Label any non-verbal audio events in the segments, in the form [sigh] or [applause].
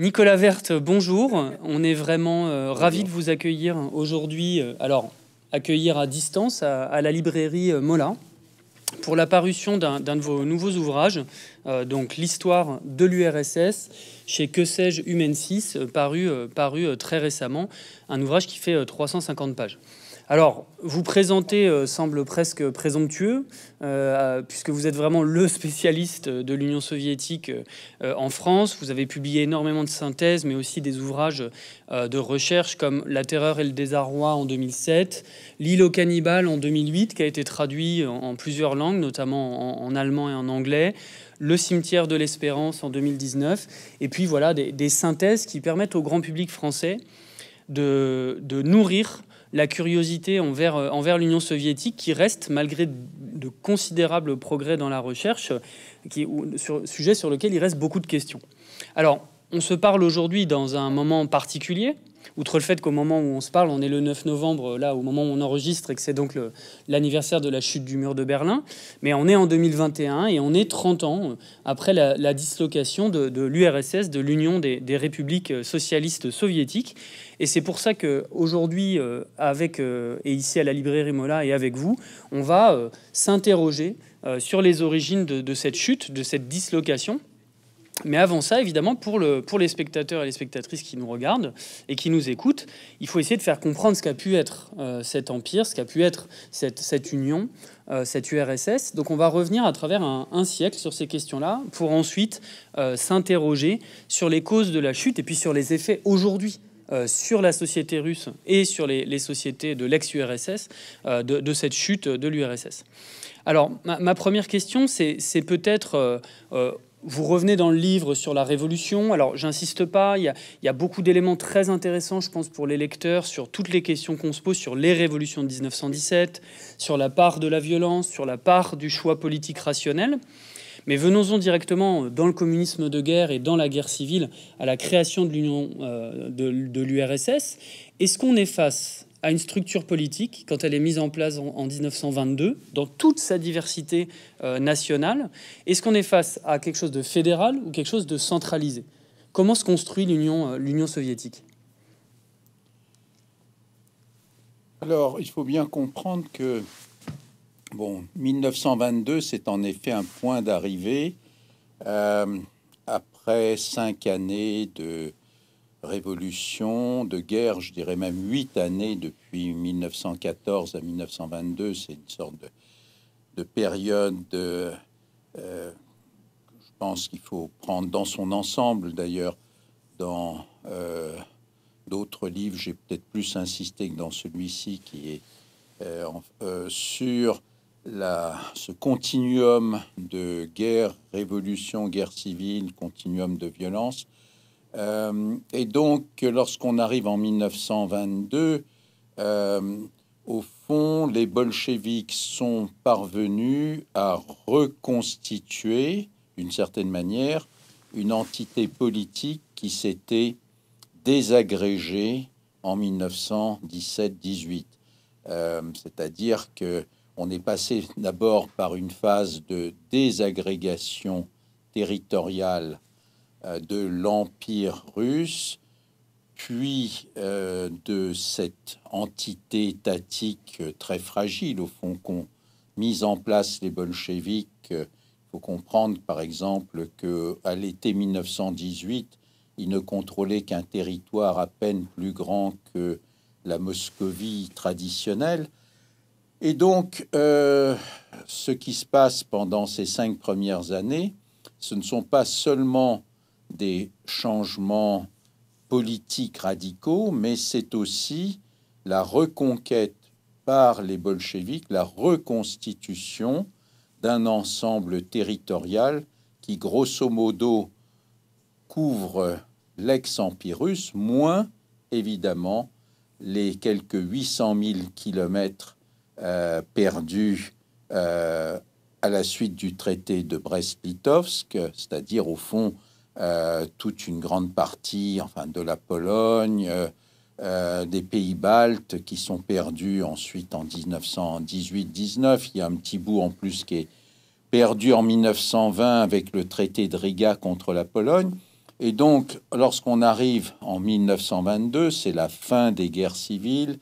Nicolas Verte, bonjour. On est vraiment euh, ravi de vous accueillir aujourd'hui. Euh, alors, accueillir à distance à, la librairie euh, Mola pour la parution d'un de vos nouveaux ouvrages, donc l'histoire de l'URSS chez Que sais-je Humaine 6, paru, paru très récemment, un ouvrage qui fait 350 pages. Alors, vous présenter euh, semble presque présomptueux, euh, puisque vous êtes vraiment le [laughs] spécialiste de l'Union soviétique euh, en France. Vous avez publié énormément de synthèses, mais aussi des ouvrages de recherche comme La terreur et le désarroi en 2007, L'île aux cannibales en 2008, qui a été traduit en, plusieurs langues, notamment en, allemand et en anglais. Le cimetière de l'espérance en 2019, et puis voilà des, synthèses qui permettent au grand public français de nourrir la curiosité euh, envers, l'Union soviétique qui reste, malgré de considérables progrès dans la recherche, sur, sujet sur lequel il reste beaucoup de questions. Alors, on se parle aujourd'hui dans un moment particulier, outre le fait qu'au moment où on se parle, on est le 9 novembre, euh, là, au moment où on enregistre, et que c'est donc l'anniversaire de la chute du mur de Berlin, mais on est en 2021 et on est 30 ans euh, après la, dislocation de, l'URSS, de l'Union des, républiques euh, socialistes soviétiques. Et c'est pour ça qu'aujourd'hui, aujourd'hui, avec et ici à la librairie Mola et avec vous, on va s'interroger sur les origines de cette chute, de cette dislocation mais avant ça, évidemment, pour, le, pour les spectateurs et les spectatrices qui nous regardent et qui nous écoutent, il faut essayer de faire comprendre ce qu'a pu être euh, cet empire, ce qu'a pu être cette, cette union, euh, cette URSS. Donc on va revenir à travers un, siècle sur ces questions-là pour ensuite euh, s'interroger sur les causes de la chute et puis sur les effets aujourd'hui sur la société russe et sur les, sociétés de l'ex-URSS de, cette chute de l'URSS. Alors ma, ma, première question, c'est peut-être vous revenez dans le livre sur la Révolution. Alors, j'insiste pas, il y a, beaucoup d'éléments très intéressants, je pense, pour les lecteurs, sur toutes les questions qu'on se pose, sur les révolutions de 1917, sur la part de la violence, sur la part du choix politique rationnel. Mais venons-en directement euh, dans le communisme de guerre et dans la guerre civile à la création de l'Union euh, de, de l'URSS. Est-ce qu'on est face à une structure politique quand elle est mise en place en, 1922, dans toute sa diversité euh, nationale Est-ce qu'on est face à quelque chose de fédéral ou quelque chose de centralisé Comment se construit l'Union euh, soviétique Alors, il faut bien comprendre que, bon, 1922, c'est en effet un point d'arrivée euh, après cinq années de révolution, de guerre, je dirais même huit années depuis 1914 à 1922. C'est une sorte de, période, de, euh, je pense qu'il faut prendre dans son ensemble d'ailleurs. Dans euh, d'autres livres, j'ai peut-être plus insisté que dans celui-ci qui est euh, sur la, ce continuum de guerre, révolution, guerre civile, continuum de violence euh, et donc, lorsqu'on arrive en 1922, euh, au fond, les bolcheviks sont parvenus à reconstituer, d'une certaine manière, une entité politique qui s'était désagrégée en 1917-18. Euh, c'est-à-dire que on est passé d'abord par une phase de désagrégation territoriale euh, de l'Empire russe, puis euh, de cette entité étatique euh, très fragile, au fond, qu'ont mise en place les bolcheviques. Il faut comprendre, par exemple, qu'à l'été 1918, ils ne contrôlaient qu'un territoire à peine plus grand que la Moscovie traditionnelle. Et donc, ce qui se passe pendant ces cinq premières années, ce ne sont pas seulement des changements politiques radicaux, mais c'est aussi la reconquête par les bolcheviques, la reconstitution d'un ensemble territorial qui, grosso modo, couvre l'ex-Empire russe, moins évidemment les quelques 800 000 kilomètres euh, perdus euh, à la suite du traité de Brest-Litovsk, c'est-à-dire au fond euh, toute une grande partie enfin, de la Pologne, euh, euh, des pays baltes qui sont perdus ensuite en 1918-19. Il y a un petit bout en plus qui est perdu en 1920 avec le traité de Riga contre la Pologne. Et donc, lorsqu'on arrive en 1922, c'est la fin des guerres civiles,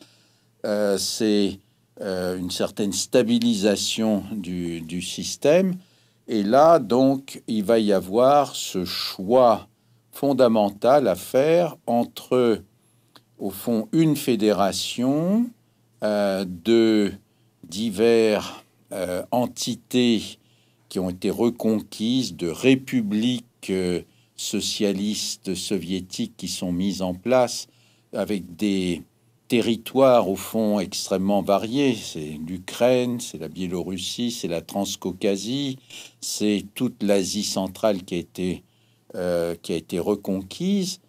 c'est une certaine stabilisation du système. Et là, donc, il va y avoir ce choix fondamental à faire entre, au fond, une fédération euh, de divers euh, entités qui ont été reconquises, de républiques euh, socialistes soviétiques qui sont mises en place avec des territoires, au fond, extrêmement variés. C'est l'Ukraine, c'est la Biélorussie, c'est la Transcaucasie, c'est toute l'Asie centrale qui a, été, euh, qui a été reconquise.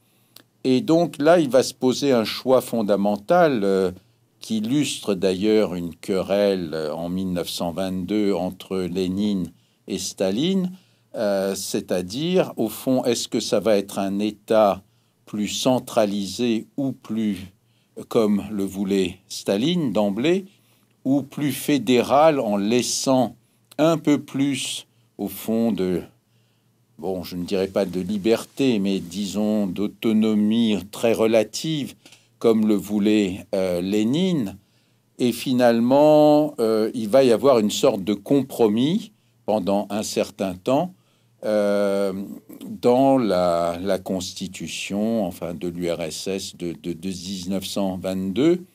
Et donc là, il va se poser un choix fondamental euh, qui illustre d'ailleurs une querelle euh, en 1922 entre Lénine et Staline, c'est-à-dire, au fond, est-ce que ça va être un État plus centralisé ou plus comme le voulait Staline d'emblée, ou plus fédéral en laissant un peu plus au fond de, bon, je ne dirais pas de liberté, mais disons d'autonomie très relative, comme le voulait euh, Lénine. Et finalement, euh, il va y avoir une sorte de compromis pendant un certain temps euh, dans la, constitution enfin de l'URSS de, 1922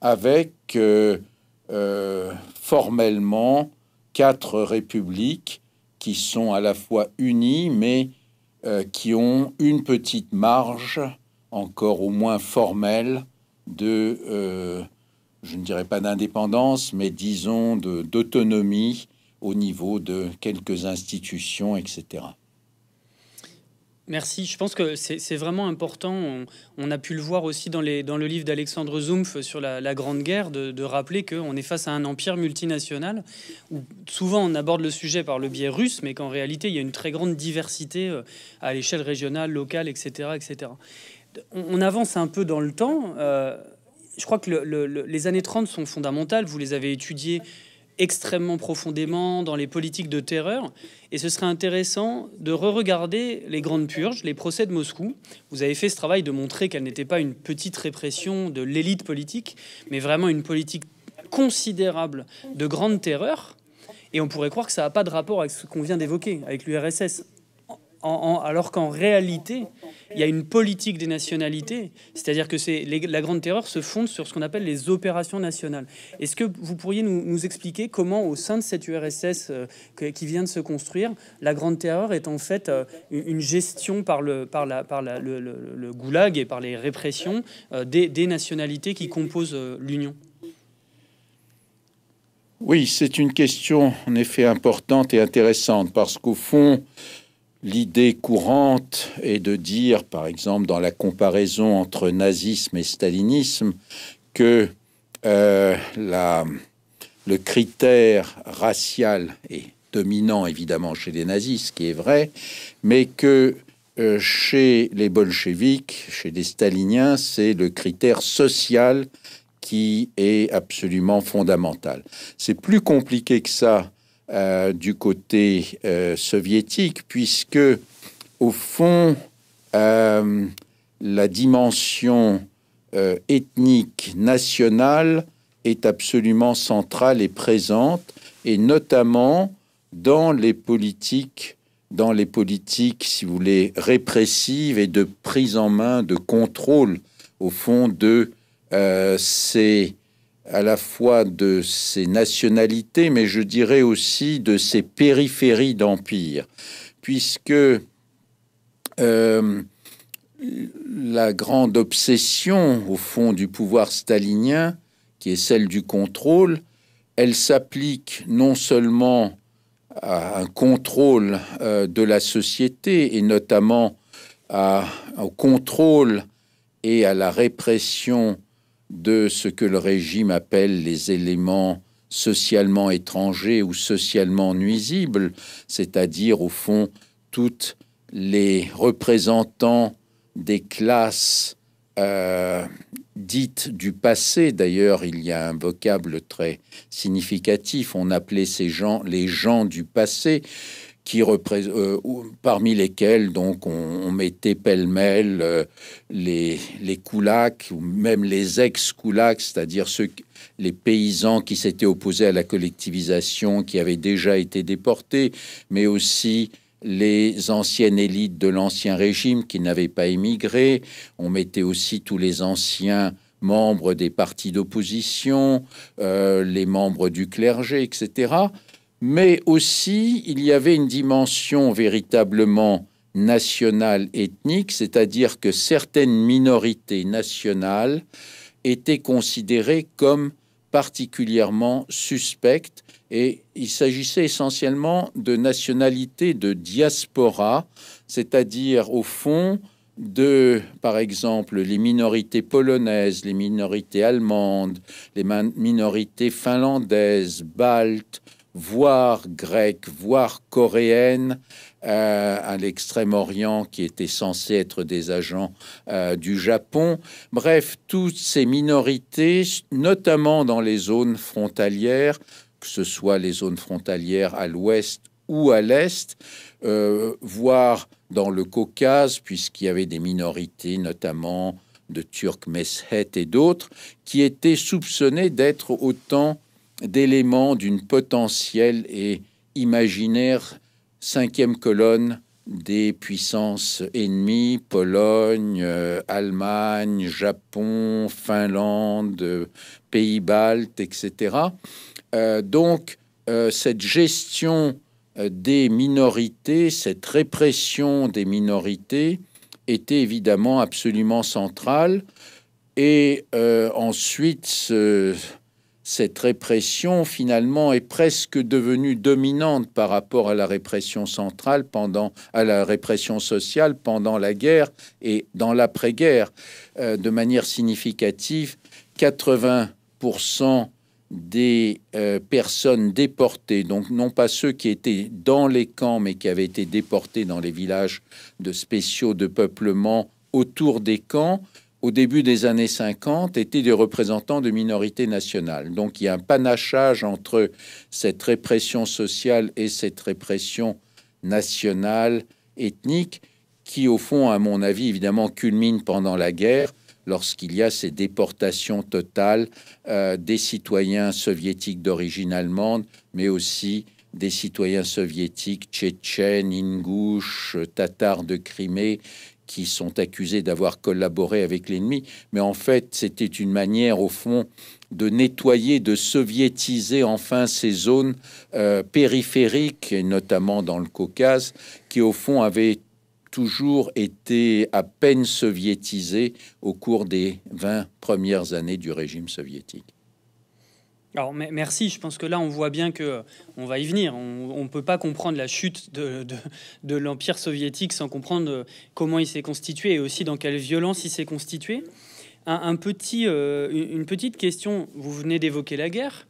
avec euh, euh, formellement quatre républiques qui sont à la fois unies mais qui ont une petite marge encore au moins formelle de je ne dirais pas d'indépendance mais disons d'autonomie au niveau de quelques institutions, etc. Merci. Je pense que c'est vraiment important. On, a pu le voir aussi dans, les, dans le livre d'Alexandre Zumpf sur la, Grande Guerre, de, de rappeler qu'on est face à un empire multinational où souvent on aborde le sujet par le biais russe, mais qu'en réalité il y a une très grande diversité euh, à l'échelle régionale, locale, etc. etc. On, avance un peu dans le temps. Euh, je crois que les années 30 sont fondamentales. Vous les avez étudiées extrêmement profondément dans les politiques de terreur. Et ce serait intéressant de re-regarder les grandes purges, les procès de Moscou. Vous avez fait ce travail de montrer qu'elle n'était pas une petite répression de l'élite politique, mais vraiment une politique considérable de grande terreur. Et on pourrait croire que ça n'a pas de rapport avec ce qu'on vient d'évoquer, avec l'URSS alors qu'en réalité, il y a une politique des nationalités, c'est-à-dire que c'est la Grande Terreur se fonde sur ce qu'on appelle les opérations nationales. Est-ce que vous pourriez nous, expliquer comment, au sein de cette URSS euh, qui vient de se construire, la Grande Terreur est en fait euh, une gestion par, le, par, la, par le, goulag et par les répressions euh, des, nationalités qui composent l'Union oui, c'est une question en effet importante et intéressante parce qu'au fond, L'idée courante est de dire, par exemple, dans la comparaison entre nazisme et stalinisme, que euh, le critère racial est dominant évidemment chez les nazis, ce qui est vrai, mais que euh, chez les bolcheviques, chez les staliniens, c'est le critère social qui est absolument fondamental. C'est plus compliqué que ça euh, du côté euh, soviétique, puisque au fond, euh, la dimension ethnique nationale est absolument centrale et présente, et notamment dans les politiques, dans les politiques, si vous voulez, répressives et de prise en main, de contrôle, au fond, de ces à la fois de ces nationalités, mais je dirais aussi de ces périphéries d'empire, puisque euh, la grande obsession, au fond, du pouvoir stalinien, qui est celle du contrôle, elle s'applique non seulement à un contrôle euh, de la société, et notamment au contrôle et à la répression de ce que le régime appelle les éléments socialement étrangers ou socialement nuisibles, c'est-à-dire au fond toutes les représentants des classes euh, dites du passé. D'ailleurs, il y a un vocable très significatif. On appelait ces gens les gens du passé. Euh, parmi lesquels donc on, mettait pêle-mêle euh, les, les ou même les ex coulacs cest c'est-à-dire ceux les paysans qui s'étaient opposés à la collectivisation, qui avaient déjà été déportés, mais aussi les anciennes élites de l'ancien régime qui n'avaient pas émigré. On mettait aussi tous les anciens membres des partis d'opposition, euh, les membres du clergé, etc mais aussi il y avait une dimension véritablement nationale ethnique, c'est-à-dire que certaines minorités nationales étaient considérées comme particulièrement suspectes et il s'agissait essentiellement de nationalités de diaspora, c'est-à-dire au fond de, par exemple, les minorités polonaises, les minorités allemandes, les minorités finlandaises, baltes, voire grecque, voire coréenne, euh, à l'extrême-orient qui était censé être des agents euh, du Japon. Bref, toutes ces minorités, notamment dans les zones frontalières, que ce soit les zones frontalières à l'ouest ou à l'est, euh, voire dans le Caucase, puisqu'il y avait des minorités notamment de Turcs, Meshet et d'autres, qui étaient soupçonnés d'être autant d'éléments d'une potentielle et imaginaire cinquième colonne des puissances ennemies, Pologne, euh, Allemagne, Japon, Finlande, pays baltes, etc. Euh, donc, euh, cette gestion des minorités, cette répression des minorités était évidemment absolument centrale. Et ensuite, ce cette répression finalement est presque devenue dominante par rapport à la répression centrale pendant à la répression sociale pendant la guerre et dans l'après-guerre euh, de manière significative 80% des euh, personnes déportées, donc non pas ceux qui étaient dans les camps, mais qui avaient été déportés dans les villages de spéciaux de peuplement autour des camps, au début des années 50, étaient des représentants de minorités nationales. Donc il y a un panachage entre cette répression sociale et cette répression nationale, ethnique, qui au fond, à mon avis, évidemment, culmine pendant la guerre, lorsqu'il y a ces déportations totales euh, des citoyens soviétiques d'origine allemande, mais aussi des citoyens soviétiques tchétchènes, ingouches, tatars de Crimée, qui sont accusés d'avoir collaboré avec l'ennemi, mais en fait, c'était une manière, au fond, de nettoyer, de soviétiser enfin ces zones euh, périphériques, et notamment dans le Caucase, qui, au fond, avaient toujours été à peine soviétisées au cours des 20 premières années du régime soviétique. Alors merci, je pense que là on voit bien que euh, on va y venir. On ne peut pas comprendre la chute de, l'Empire soviétique sans comprendre euh, comment il s'est constitué et aussi dans quelle violence il s'est constitué. Un, petit, euh, une petite question, vous venez d'évoquer la guerre.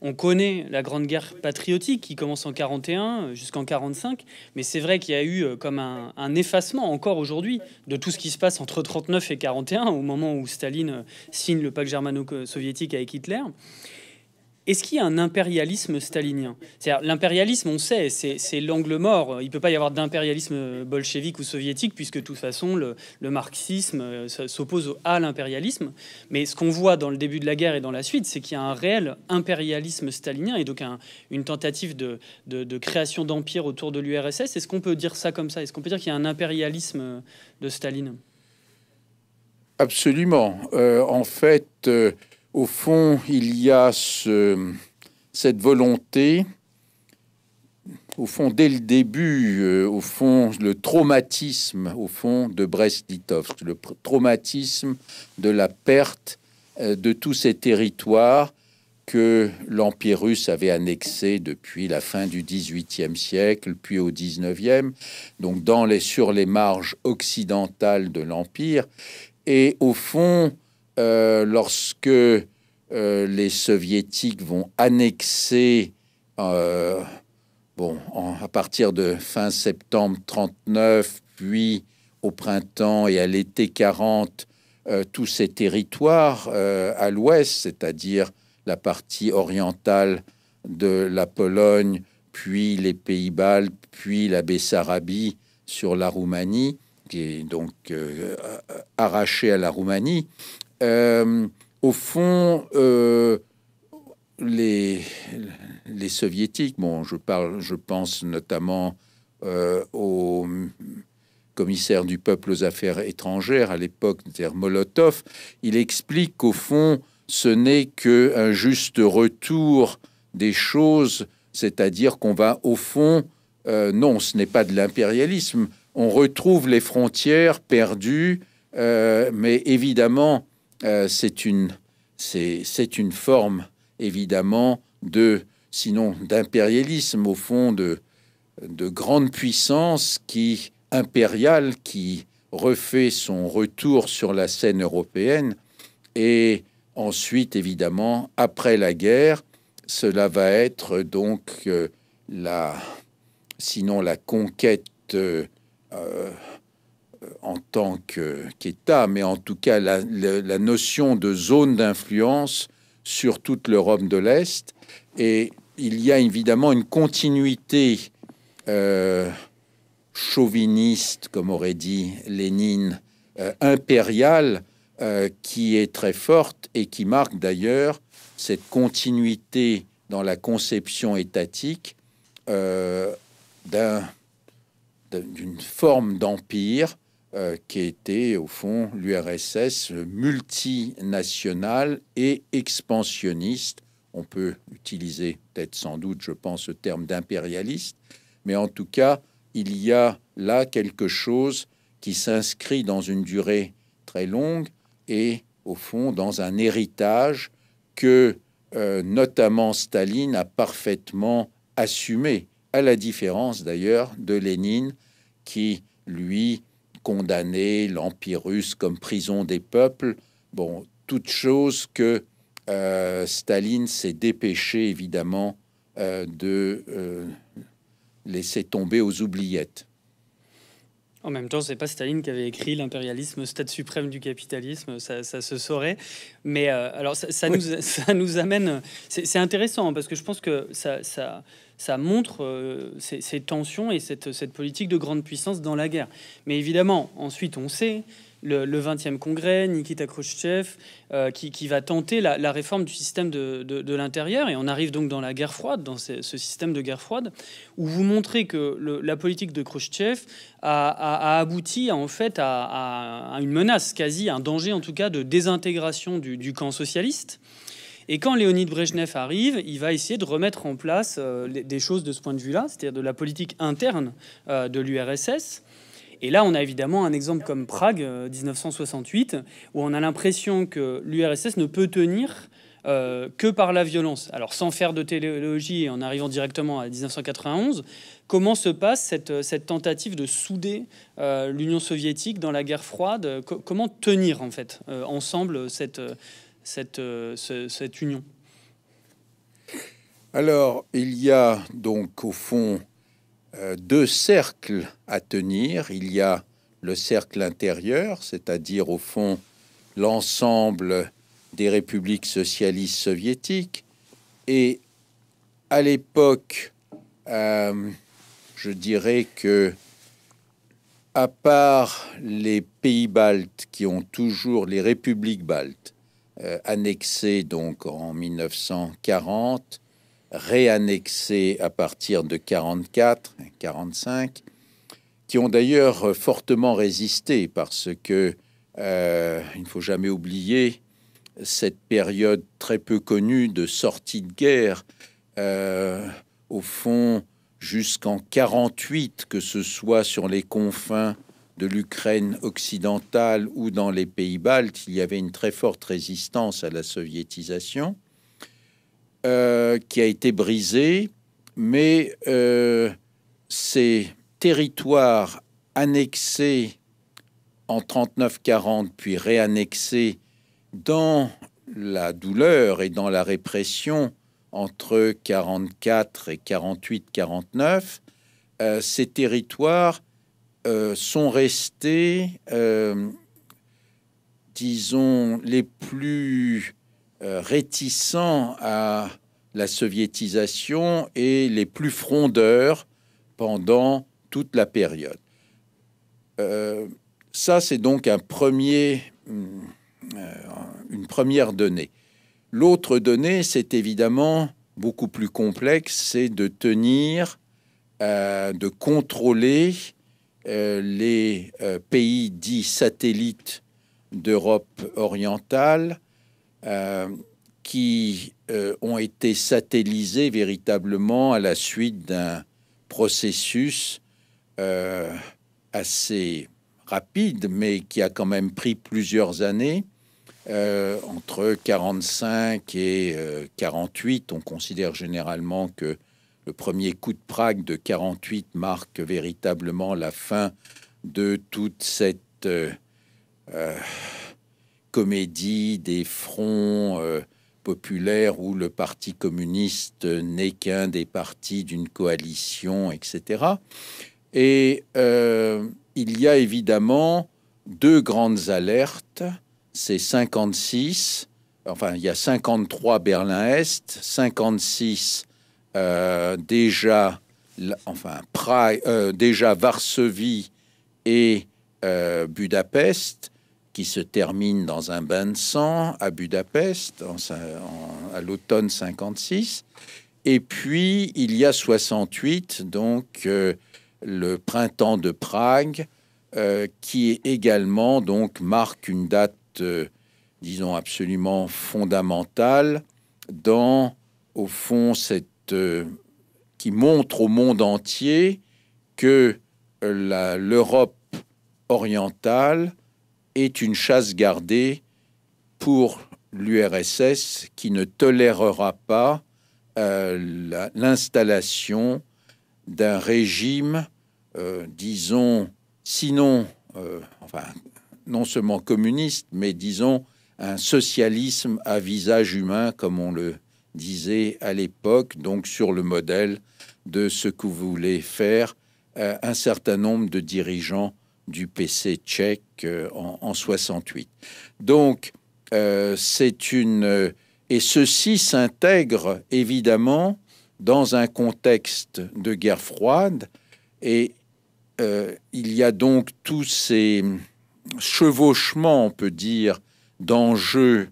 On connaît la Grande Guerre patriotique qui commence en 41 jusqu'en 45, mais c'est vrai qu'il y a eu comme un, effacement encore aujourd'hui de tout ce qui se passe entre 39 et 41, au moment où Staline signe le pacte germano-soviétique avec Hitler. Est-ce qu'il y a un impérialisme stalinien C'est-à-dire, l'impérialisme, on sait, c'est l'angle mort. Il ne peut pas y avoir d'impérialisme bolchevique ou soviétique, puisque de toute façon, le, marxisme euh, s'oppose à l'impérialisme. Mais ce qu'on voit dans le début de la guerre et dans la suite, c'est qu'il y a un réel impérialisme stalinien, et donc une tentative de, création d'empire autour de l'URSS. Est-ce qu'on peut dire ça comme ça Est-ce qu'on peut dire qu'il y a un impérialisme euh, de Staline Absolument. Euh, en fait... Au fond, il y a cette volonté, au fond, dès le début, euh, au fond, le traumatisme, au fond, de Brest-Litovsk, le traumatisme de la perte euh, de tous ces territoires que l'Empire russe avait annexés depuis la fin du XVIIIe siècle, puis au XIXe, donc dans les, sur les marges occidentales de l'Empire. Et au fond, euh, lorsque euh, les soviétiques vont annexer, euh, à partir de fin septembre 39, puis au printemps et à l'été 40, tous ces territoires à l'ouest, c'est-à-dire la partie orientale de la Pologne, puis les pays baltes, puis la Bessarabie sur la Roumanie, qui est donc arrachée à la Roumanie. Euh, au fond, euh, les, les soviétiques, bon, je parle, je pense notamment euh, au commissaire du peuple aux affaires étrangères à l'époque, Molotov, il explique qu'au fond, ce n'est qu'un juste retour des choses, c'est-à-dire qu'on va au fond, non, ce n'est pas de l'impérialisme, on retrouve les frontières perdues, mais évidemment, euh, c'est une, c'est une forme évidemment de, sinon d'impérialisme, au fond de, de grande puissance qui, impériale qui refait son retour sur la scène européenne. Et ensuite, évidemment, après la guerre, cela va être donc euh, la, sinon la conquête. Euh, euh, en tant qu'État, mais en tout cas la, notion de zone d'influence sur toute l'Europe de l'Est. Et il y a évidemment une continuité euh, chauviniste, comme aurait dit Lénine, euh, impériale, qui est très forte et qui marque d'ailleurs cette continuité dans la conception étatique d'une forme d'empire euh, qui était au fond l'URSS multinationale et expansionniste. On peut utiliser peut-être sans doute, je pense, le terme d'impérialiste, mais en tout cas, il y a là quelque chose qui s'inscrit dans une durée très longue et au fond dans un héritage que euh, notamment Staline a parfaitement assumé, à la différence d'ailleurs de Lénine qui lui condamner l'Empire russe comme prison des peuples. Bon, toute chose que euh, Staline s'est dépêché évidemment euh, de euh, laisser tomber aux oubliettes. En même temps, c'est pas Staline qui avait écrit l'impérialisme, stade suprême du capitalisme, ça, se saurait. Mais alors, ça, nous, ça nous amène. C'est intéressant hein, parce que je pense que ça ça montre euh, ces, tensions et cette, politique de grande puissance dans la guerre. Mais évidemment, ensuite, on sait le, 20e congrès, Nikita Khrushchev, euh, qui, va tenter la, réforme du système de, l'intérieur. Et on arrive donc dans la guerre froide, dans ce, système de guerre froide, où vous montrez que la politique de Khrushchev a, abouti en fait à, une menace quasi, un danger en tout cas de désintégration du camp socialiste. Et quand Léonid Brejnev arrive, il va essayer de remettre en place euh, des choses de ce point de vue-là, c'est-à-dire de la politique interne euh, de l'URSS. Et là, on a évidemment un exemple comme Prague, 1968, euh, où on a l'impression que l'URSS ne peut tenir que par la violence. Alors, sans faire de téléologie et en arrivant directement à 1991, comment se passe cette, tentative de souder l'Union soviétique dans la guerre froide Comment tenir, en fait, ensemble cette, cette, euh, cette union Alors, il y a donc au fond euh, deux cercles à tenir. Il y a le cercle intérieur, c'est-à-dire au fond l'ensemble des républiques socialistes soviétiques. Et à l'époque, euh, je dirais que, à part les pays baltes qui ont toujours, les républiques baltes, euh, annexés donc en 1940, réannexé à partir de 44, 45, qui ont d'ailleurs euh, fortement résisté parce que euh, il ne faut jamais oublier cette période très peu connue de sortie de guerre. au fond, jusqu'en 48, que ce soit sur les confins de l'Ukraine occidentale ou dans les pays baltes, il y avait une très forte résistance à la soviétisation euh, qui a été brisée, mais euh, ces territoires annexés en 39-40 puis réannexés dans la douleur et dans la répression entre 44 et 48-49, euh, ces territoires euh, sont restés, euh, disons, les plus euh, réticents à la soviétisation et les plus frondeurs pendant toute la période. ça, c'est donc un premier, mm, une première donnée. L'autre donnée, c'est évidemment beaucoup plus complexe, c'est de tenir, de contrôler euh, les euh, pays dits satellites d'Europe orientale euh, qui ont été satellisés véritablement à la suite d'un processus assez rapide, mais qui a quand même pris plusieurs années. entre 45 et 1948, 48, on considère généralement que le premier coup de Prague de 48 marque véritablement la fin de toute cette euh, euh, comédie des fronts euh, populaires où le Parti communiste n'est qu'un des partis d'une coalition, etc. Et il y a évidemment deux grandes alertes. C'est 56, enfin il y a 53 Berlin-Est, 56 euh, déjà, enfin, Prague, euh, déjà Varsovie et euh, Budapest, qui se termine dans un bain de sang à Budapest en, à l'automne 56. Et puis, il y a 68, donc le printemps de Prague, qui également donc marque une date disons, absolument fondamentale dans, au fond, cette euh, qui montre au monde entier que euh, l'Europe orientale est une chasse gardée pour l'URSS qui ne tolérera pas euh, l'installation d'un régime, disons, sinon, enfin, non seulement communiste, mais disons, un socialisme à visage humain, comme on le disait à l'époque, donc sur le modèle de ce que voulaient faire euh, un certain nombre de dirigeants du PC tchèque euh, en, 68. Donc, euh, c'est une... et ceci s'intègre évidemment dans un contexte de guerre froide, et il y a donc tous ces chevauchements, on peut dire, d'enjeux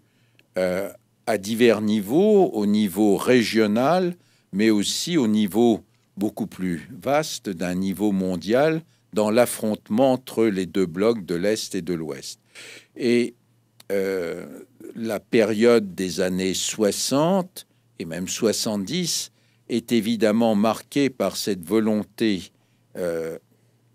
à divers niveaux, au niveau régional, mais aussi au niveau beaucoup plus vaste d'un niveau mondial dans l'affrontement entre les deux blocs de l'Est et de l'Ouest. Et euh, la période des années 60 et même 70 est évidemment marquée par cette volonté euh,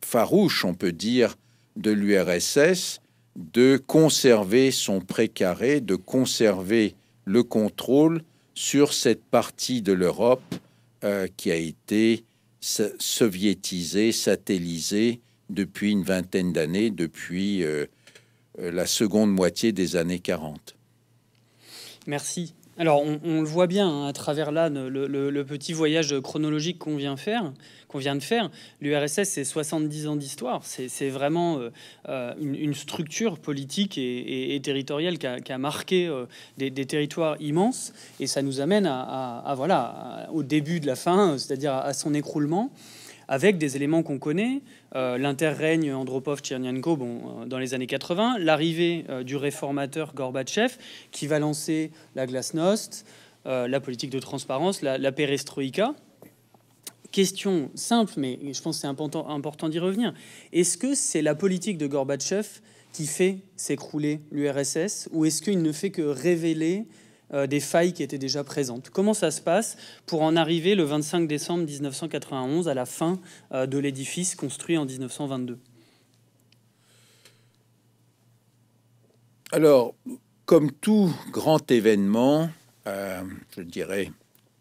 farouche, on peut dire, de l'URSS de conserver son précaré, de conserver le contrôle sur cette partie de l'Europe euh, qui a été soviétisée, satellisée depuis une vingtaine d'années, depuis euh, euh, la seconde moitié des années 40. Merci. Alors, on, le voit bien hein, à travers là le petit voyage chronologique qu'on vient faire, on vient de faire. L'URSS, c'est 70 ans d'histoire. C'est vraiment euh, euh, une, structure politique et, territoriale qui a, marqué euh, des, territoires immenses. Et ça nous amène à, voilà, au début de la fin, c'est-à-dire à, son écroulement avec des éléments qu'on connaît, l'interrègne Andropov-Tchernyanko bon, dans les années 80, l'arrivée du réformateur Gorbatchev qui va lancer la glasnost, la politique de transparence, la, la perestroïka, question simple, mais je pense que c'est important, important d'y revenir. Est-ce que c'est la politique de Gorbatchev qui fait s'écrouler l'URSS ou est-ce qu'il ne fait que révéler euh, des failles qui étaient déjà présentes Comment ça se passe pour en arriver le 25 décembre 1991 à la fin euh, de l'édifice construit en 1922 Alors, comme tout grand événement, euh, je dirais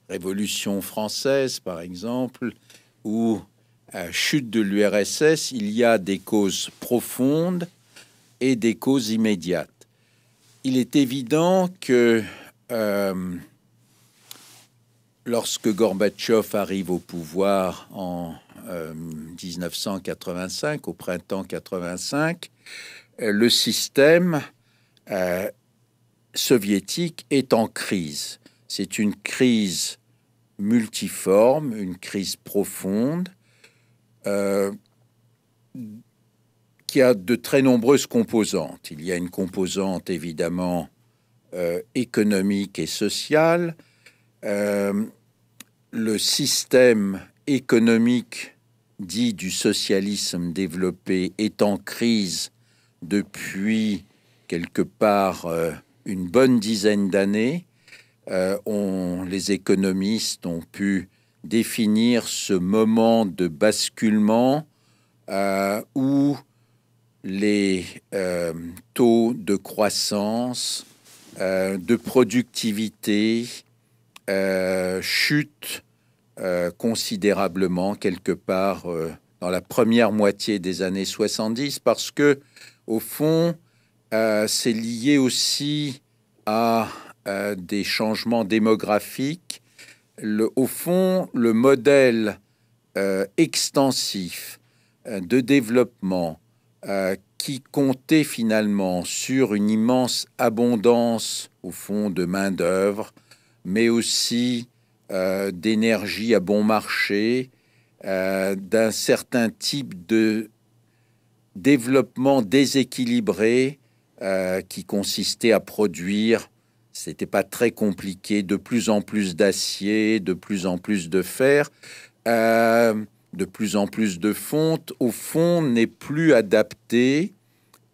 Révolution française, par exemple, ou chute de l'URSS, il y a des causes profondes et des causes immédiates. Il est évident que euh, lorsque Gorbatchev arrive au pouvoir en 1985, euh, au printemps 85, euh, le système soviétique est en crise. C'est une crise multiforme, une crise profonde, euh, qui a de très nombreuses composantes. Il y a une composante évidemment euh, économique et sociale. Euh, le système économique dit du socialisme développé est en crise depuis quelque part une bonne dizaine d'années. Euh, on, les économistes ont pu définir ce moment de basculement euh, où les euh, taux de croissance, de productivité chutent considérablement quelque part dans la première moitié des années 70 parce que, au fond, c'est lié aussi à euh, des changements démographiques, le, au fond, le modèle euh, extensif euh, de développement qui comptait finalement sur une immense abondance, au fond, de main-d'œuvre, mais aussi d'énergie à bon marché, d'un certain type de développement déséquilibré qui consistait à produire c'était pas très compliqué. De plus en plus d'acier, de plus en plus de fer, euh, de plus en plus de fonte. Au fond, n'est plus adapté.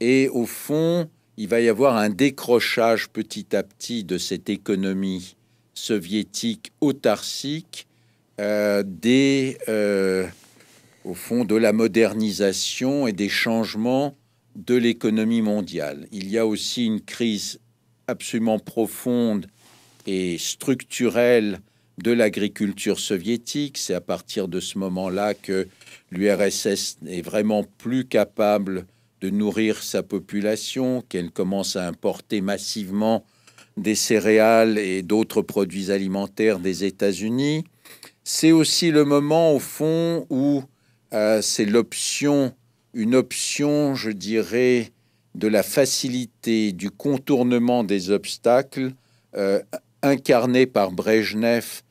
Et au fond, il va y avoir un décrochage petit à petit de cette économie soviétique autarcique euh, des, euh, au fond, de la modernisation et des changements de l'économie mondiale. Il y a aussi une crise absolument profonde et structurelle de l'agriculture soviétique. C'est à partir de ce moment-là que l'URSS n'est vraiment plus capable de nourrir sa population, qu'elle commence à importer massivement des céréales et d'autres produits alimentaires des États-Unis. C'est aussi le moment, au fond, où euh, c'est l'option, une option, je dirais, de la facilité du contournement des obstacles euh, incarné par Brejnev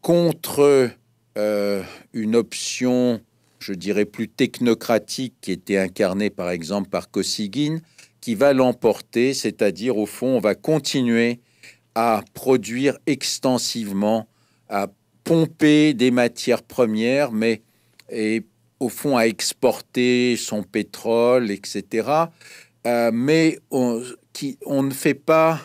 contre euh, une option, je dirais, plus technocratique qui était incarnée par exemple par Kosygin, qui va l'emporter, c'est-à-dire au fond, on va continuer à produire extensivement, à pomper des matières premières, mais et au fond, à exporter son pétrole, etc. Euh, mais on, ne fait pas,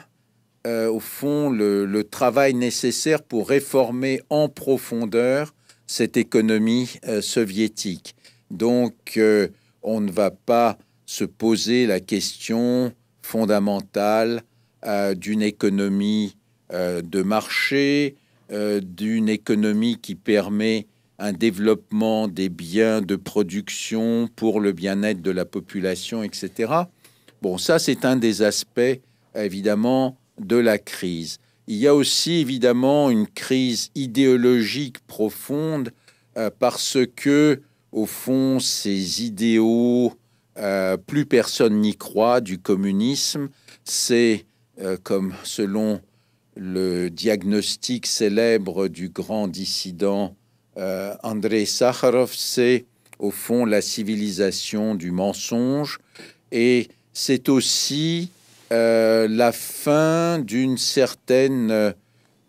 euh, au fond, le, travail nécessaire pour réformer en profondeur cette économie euh, soviétique. Donc, on ne va pas se poser la question fondamentale d'une économie de marché, d'une économie qui permet un développement des biens de production pour le bien-être de la population, etc. Bon, ça, c'est un des aspects, évidemment, de la crise. Il y a aussi, évidemment, une crise idéologique profonde euh, parce que, au fond, ces idéaux, euh, plus personne n'y croit, du communisme, c'est, euh, comme selon le diagnostic célèbre du grand dissident André euh, Andrei Sakharov, c'est au fond la civilisation du mensonge et c'est aussi euh, la fin d'une certaine euh,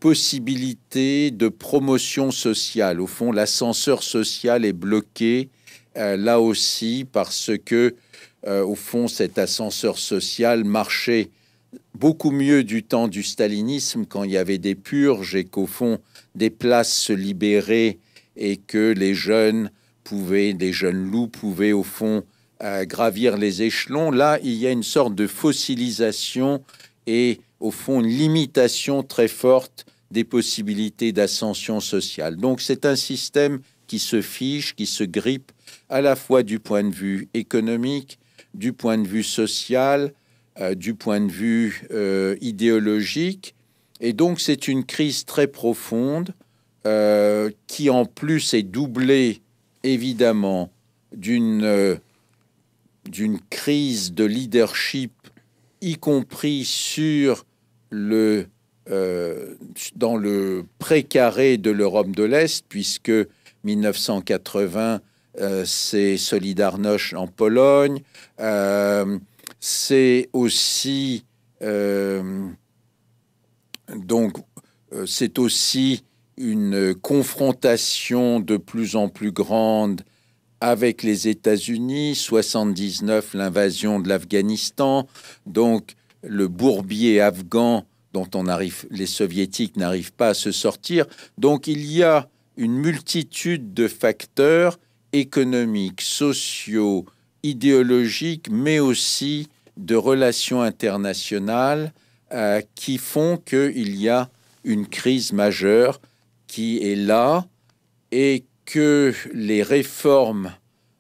possibilité de promotion sociale. Au fond, l'ascenseur social est bloqué là aussi parce que, au fond, cet ascenseur social marchait beaucoup mieux du temps du stalinisme quand il y avait des purges et qu'au fond, des places se libéraient et que les jeunes pouvaient, des jeunes loups pouvaient au fond euh, gravir les échelons. Là, il y a une sorte de fossilisation et au fond une limitation très forte des possibilités d'ascension sociale. Donc c'est un système qui se fiche, qui se grippe à la fois du point de vue économique, du point de vue social, euh, du point de vue euh, idéologique. Et donc c'est une crise très profonde euh, qui en plus est doublé évidemment euh, d'une crise de leadership, y compris sur le euh, dans le précaré de l'Europe de l'Est, puisque 1980 c'est Solidarność en Pologne, c'est aussi donc c'est aussi une confrontation de plus en plus grande avec les États-Unis, 79 l'invasion de l'Afghanistan, donc le bourbier afghan dont on les soviétiques n'arrivent pas à se sortir. Donc il y a une multitude de facteurs économiques, sociaux, idéologiques, mais aussi de relations internationales euh, qui font qu'il y a une crise majeure qui est là et que les réformes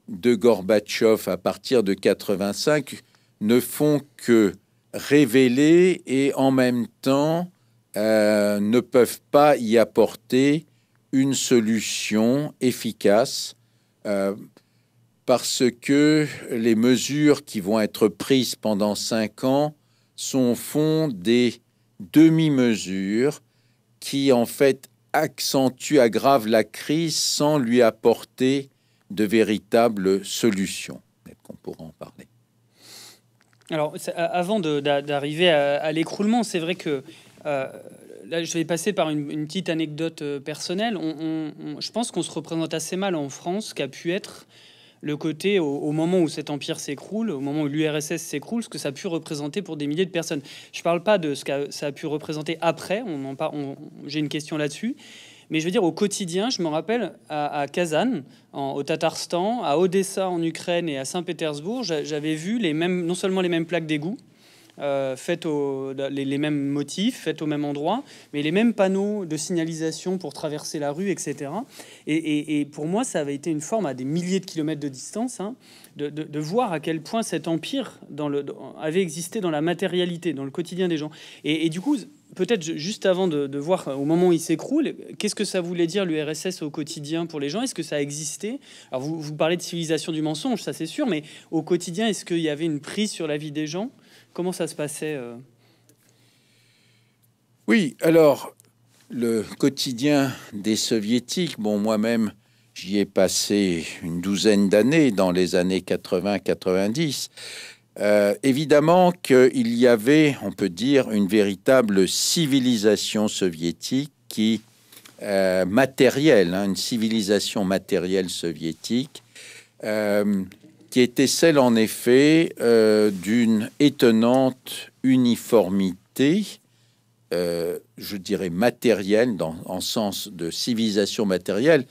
de Gorbatchev à partir de 85 ne font que révéler et en même temps euh, ne peuvent pas y apporter une solution efficace euh, parce que les mesures qui vont être prises pendant cinq ans sont fond des demi-mesures qui en fait accentue, aggrave la crise sans lui apporter de véritables solutions. peut qu'on pourra en parler. Alors, euh, avant d'arriver à, l'écroulement, c'est vrai que euh, là, je vais passer par une, petite anecdote euh, personnelle. je pense qu'on se représente assez mal en France qu'a pu être le côté au, moment où cet empire s'écroule, au moment où l'URSS s'écroule, ce que ça a pu représenter pour des milliers de personnes. Je ne parle pas de ce que ça a pu représenter après, on j'ai une question là-dessus, mais je veux dire au quotidien, je me rappelle à, Kazan, au Tatarstan, à Odessa en Ukraine et à Saint-Pétersbourg, j'avais vu les mêmes, non seulement les mêmes plaques d'égout, euh, faites les, mêmes motifs, faites au même endroit, mais les mêmes panneaux de signalisation pour traverser la rue, etc. Et, pour moi, ça avait été une forme à des milliers de kilomètres de distance hein, de, voir à quel point cet empire dans le, avait existé dans la matérialité, dans le quotidien des gens. Et, du coup, peut-être juste avant de, voir euh, au moment où il s'écroule, qu'est-ce que ça voulait dire l'URSS au quotidien pour les gens Est-ce que ça existait Alors vous, vous parlez de civilisation du mensonge, ça c'est sûr, mais au quotidien, est-ce qu'il y avait une prise sur la vie des gens Comment ça se passait euh Oui, alors, le quotidien des soviétiques, bon, moi-même, j'y ai passé une douzaine d'années dans les années 80-90. Euh, évidemment qu'il y avait, on peut dire, une véritable civilisation soviétique qui euh, matérielle, hein, une civilisation matérielle soviétique, qui était celle en effet euh, d'une étonnante uniformité, euh, je dirais matérielle, dans, en sens de civilisation matérielle,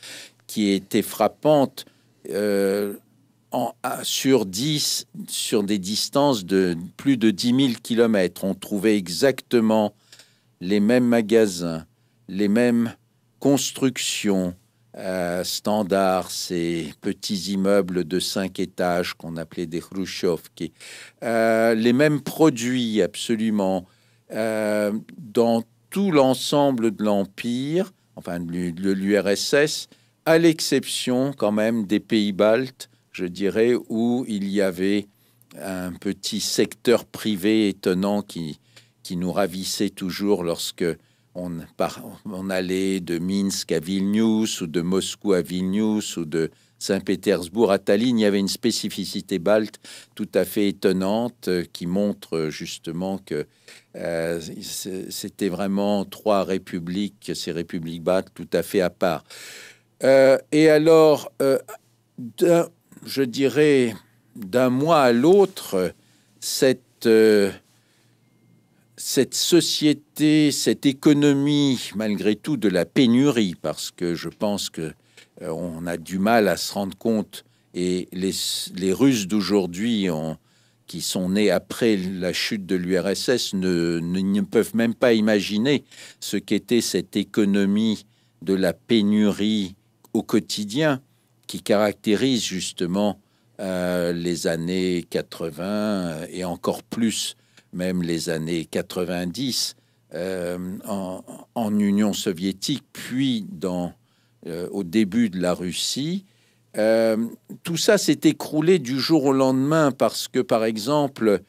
qui était frappante euh, sur, 10, sur des distances de plus de 10 000 kilomètres. On trouvait exactement les mêmes magasins, les mêmes constructions, standards, euh, standard, ces petits immeubles de cinq étages qu'on appelait des Khrushchevki, euh, les mêmes produits absolument euh, dans tout l'ensemble de l'Empire, enfin de l'URSS, à l'exception quand même des pays baltes, je dirais, où il y avait un petit secteur privé étonnant qui, qui nous ravissait toujours lorsque on, allait de Minsk à Vilnius ou de Moscou à Vilnius ou de Saint-Pétersbourg à Tallinn, il y avait une spécificité balte tout à fait étonnante euh, qui montre justement que euh, c'était vraiment trois républiques, ces républiques baltes tout à fait à part. Euh, et alors, je dirais, d'un mois à l'autre, cette cette société, cette économie, malgré tout, de la pénurie, parce que je pense que euh, on a du mal à se rendre compte, et les, Russes d'aujourd'hui qui sont nés après la chute de l'URSS ne, peuvent même pas imaginer ce qu'était cette économie de la pénurie au quotidien qui caractérise justement euh, les années 80 et encore plus même les années 90 euh, en, Union soviétique, puis dans, euh, au début de la Russie, euh, tout ça s'est écroulé du jour au lendemain parce que, par exemple,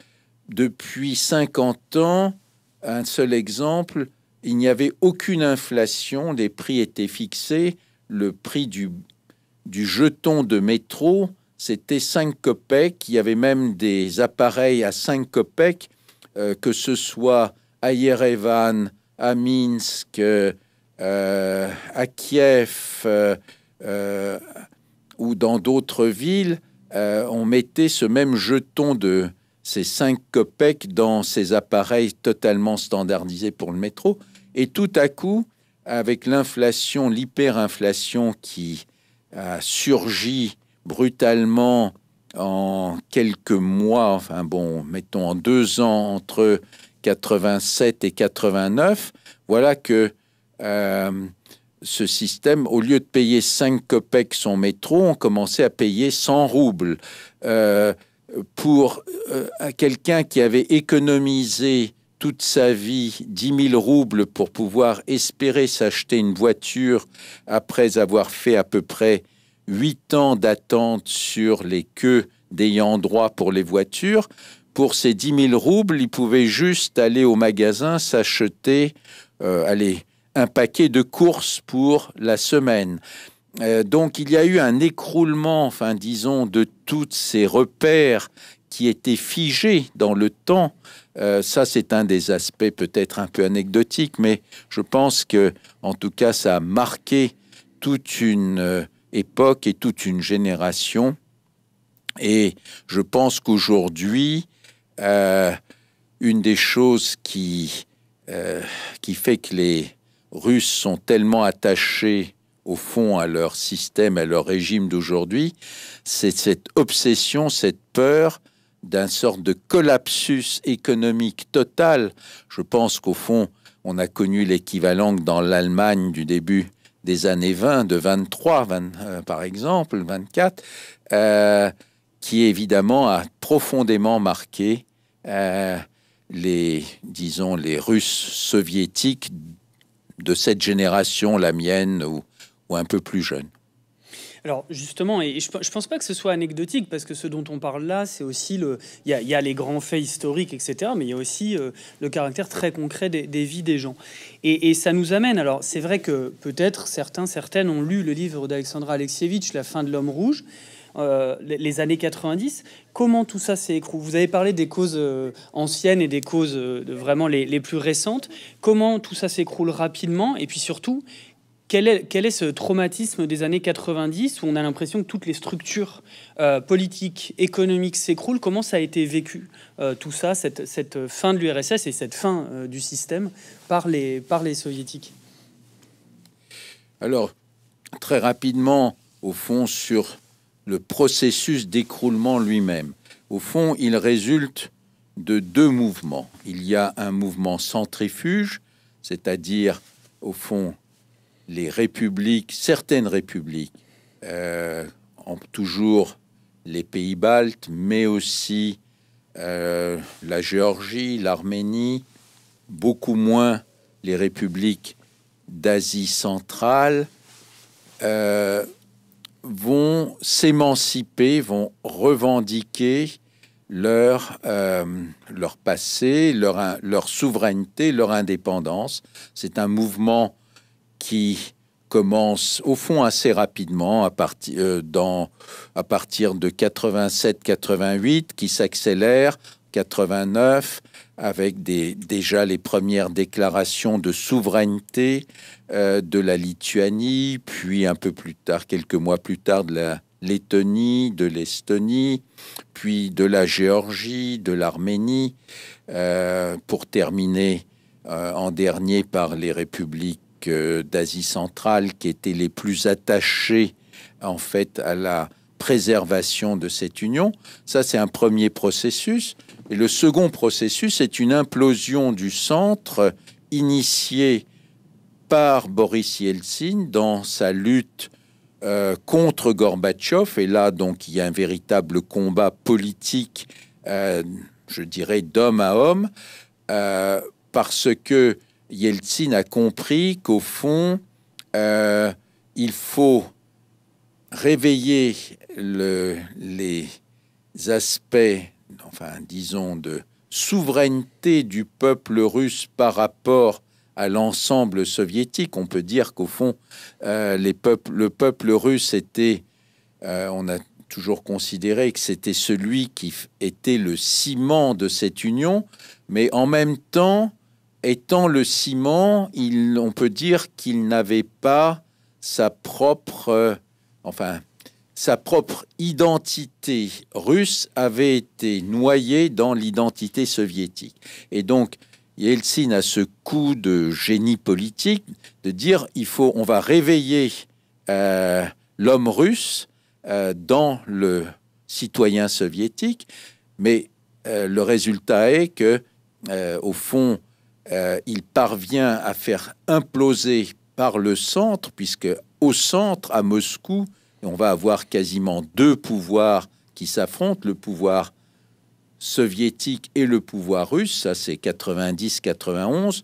depuis 50 ans, un seul exemple, il n'y avait aucune inflation, les prix étaient fixés, le prix du, du jeton de métro, c'était 5 copecs, il y avait même des appareils à 5 copecs euh, que ce soit à Yerevan, à Minsk, euh, à Kiev euh, ou dans d'autres villes, on mettait ce même jeton de ces 5 copecs dans ces appareils totalement standardisés pour le métro. Et tout à coup, avec l'inflation, l'hyperinflation qui a surgi brutalement en quelques mois, enfin bon, mettons en deux ans entre 87 et 89, voilà que euh, ce système, au lieu de payer 5 copecs son métro, on commençait à payer 100 roubles. Euh, pour euh, quelqu'un qui avait économisé toute sa vie 10 000 roubles pour pouvoir espérer s'acheter une voiture après avoir fait à peu près huit ans d'attente sur les queues d'ayant droit pour les voitures. Pour ces 10 000 roubles, il pouvait juste aller au magasin s'acheter euh, un paquet de courses pour la semaine. Euh, donc il y a eu un écroulement, enfin disons, de toutes ces repères qui étaient figés dans le temps. Euh, ça, c'est un des aspects peut-être un peu anecdotique, mais je pense que, en tout cas, ça a marqué toute une euh, époque et toute une génération. Et je pense qu'aujourd'hui, euh, une des choses qui, euh, qui fait que les Russes sont tellement attachés au fond à leur système, à leur régime d'aujourd'hui, c'est cette obsession, cette peur d'un sorte de collapsus économique total. Je pense qu'au fond, on a connu l'équivalent dans l'Allemagne du début des années 20, de 23 20, euh, par exemple, 24, euh, qui évidemment a profondément marqué euh, les, disons, les Russes soviétiques de cette génération, la mienne ou, ou un peu plus jeune. Alors justement, et je, pense pas que ce soit anecdotique parce que ce dont on parle là, c'est aussi le, il y a, les grands faits historiques, etc. Mais il y a aussi euh, le caractère très concret des, vies des gens. Et, ça nous amène. Alors c'est vrai que peut-être certains, certaines ont lu le livre d'Alexandra Alexievitch, La fin de l'homme rouge. Euh, les années 90. Comment tout ça s'écroule Vous avez parlé des causes euh, anciennes et des causes vraiment les, plus récentes. Comment tout ça s'écroule rapidement Et puis surtout, quel est, ce traumatisme des années 90 où on a l'impression que toutes les structures euh, politiques, économiques s'écroulent Comment ça a été vécu euh, tout ça, cette, fin de l'URSS et cette fin euh, du système par les soviétiques Alors, très rapidement, au fond, sur le processus d'écroulement lui-même. Au fond, il résulte de deux mouvements. Il y a un mouvement centrifuge, c'est-à-dire, au fond, les républiques, certaines républiques, euh, ont toujours les pays baltes, mais aussi euh, la Géorgie, l'Arménie, beaucoup moins les républiques d'Asie centrale, euh, vont s'émanciper, vont revendiquer leur, leur passé, leur, leur souveraineté, leur indépendance. C'est un mouvement qui commence au fond assez rapidement à, partir euh, dans, à partir de 87-88, qui s'accélère 89 avec des, déjà les premières déclarations de souveraineté euh, de la Lituanie, puis un peu plus tard, quelques mois plus tard, de la Lettonie, de l'Estonie, puis de la Géorgie, de l'Arménie, euh, pour terminer en dernier par les républiques d'Asie centrale qui étaient les plus attachés en fait à la préservation de cette union. Ça, c'est un premier processus. Et le second processus est une implosion du centre initiée par Boris Yeltsin dans sa lutte euh, contre Gorbatchev. Et là, donc, il y a un véritable combat politique, euh, je dirais, d'homme à homme, euh, parce que Yeltsin a compris qu'au fond, euh, il faut réveiller les aspects, enfin disons, de souveraineté du peuple russe par rapport à l'ensemble soviétique. On peut dire qu'au fond, euh, le peuple russe était, euh, on a toujours considéré que c'était celui qui était le ciment de cette union, mais en même temps, étant le ciment, on peut dire qu'il n'avait pas sa propre, euh, enfin, sa propre identité russe avait été noyée dans l'identité soviétique. Et donc, Yeltsin a ce coup de génie politique de dire il faut, on va réveiller euh, l'homme russe euh, dans le citoyen soviétique, mais le résultat est que, au fond, euh, il parvient à faire imploser par le centre, puisque au centre, à Moscou, on va avoir quasiment deux pouvoirs qui s'affrontent, le pouvoir soviétique et le pouvoir russe, ça c'est 90-91.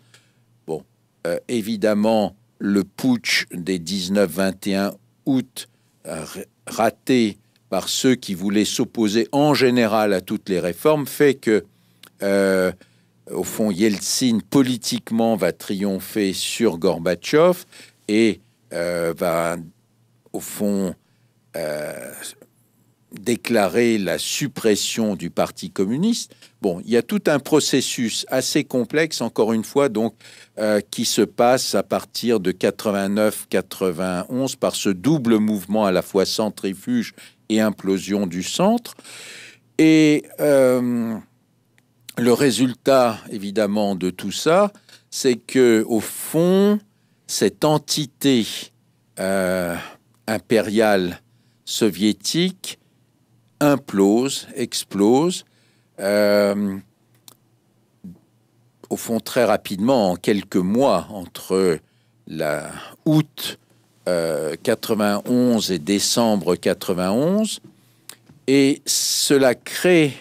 Bon, euh, évidemment, le putsch des 19-21 août euh, raté par ceux qui voulaient s'opposer en général à toutes les réformes fait que au fond, Yeltsin politiquement va triompher sur Gorbatchev et euh, va, au fond, euh, déclarer la suppression du Parti communiste. Bon, il y a tout un processus assez complexe, encore une fois, donc, euh, qui se passe à partir de 89-91 par ce double mouvement à la fois centrifuge et implosion du centre. Et le résultat, évidemment, de tout ça, c'est que, au fond, cette entité euh, impériale soviétique implose, explose, euh, au fond très rapidement, en quelques mois, entre la août 91 euh, et décembre 91, et cela crée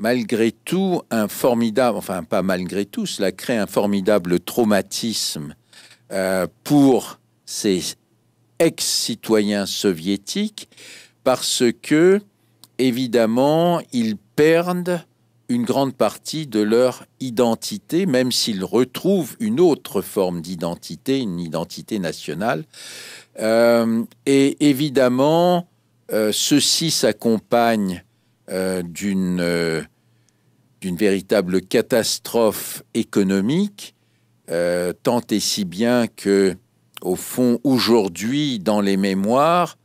malgré tout un formidable, enfin pas malgré tout, cela crée un formidable traumatisme euh, pour ces ex-citoyens soviétiques parce que, évidemment, ils perdent une grande partie de leur identité, même s'ils retrouvent une autre forme d'identité, une identité nationale. Euh, et évidemment, euh, ceci s'accompagne euh, euh, d'une véritable catastrophe économique, euh, tant et si bien que, au fond, aujourd'hui, dans les mémoires,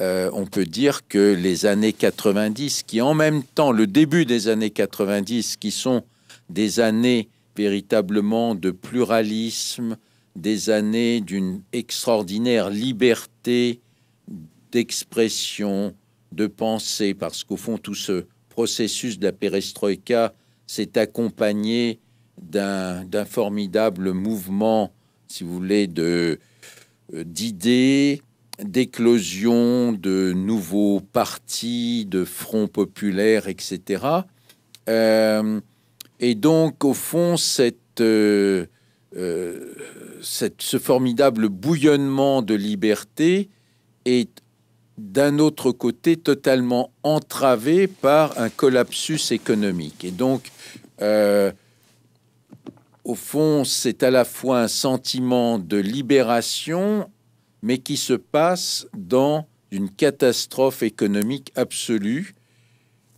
on peut dire que les années 90, qui en même temps, le début des années 90, qui sont des années véritablement de pluralisme, des années d'une extraordinaire liberté d'expression, de penser, parce qu'au fond, tout ce processus de la perestroïka s'est accompagné d'un formidable mouvement, si vous voulez, euh, d'idées, d'éclosion, de nouveaux partis, de fronts populaires, etc. Euh, et donc, au fond, cette, euh, cette, ce formidable bouillonnement de liberté est d'un autre côté totalement entravé par un collapsus économique. Et donc, euh, au fond, c'est à la fois un sentiment de libération, mais qui se passe dans une catastrophe économique absolue.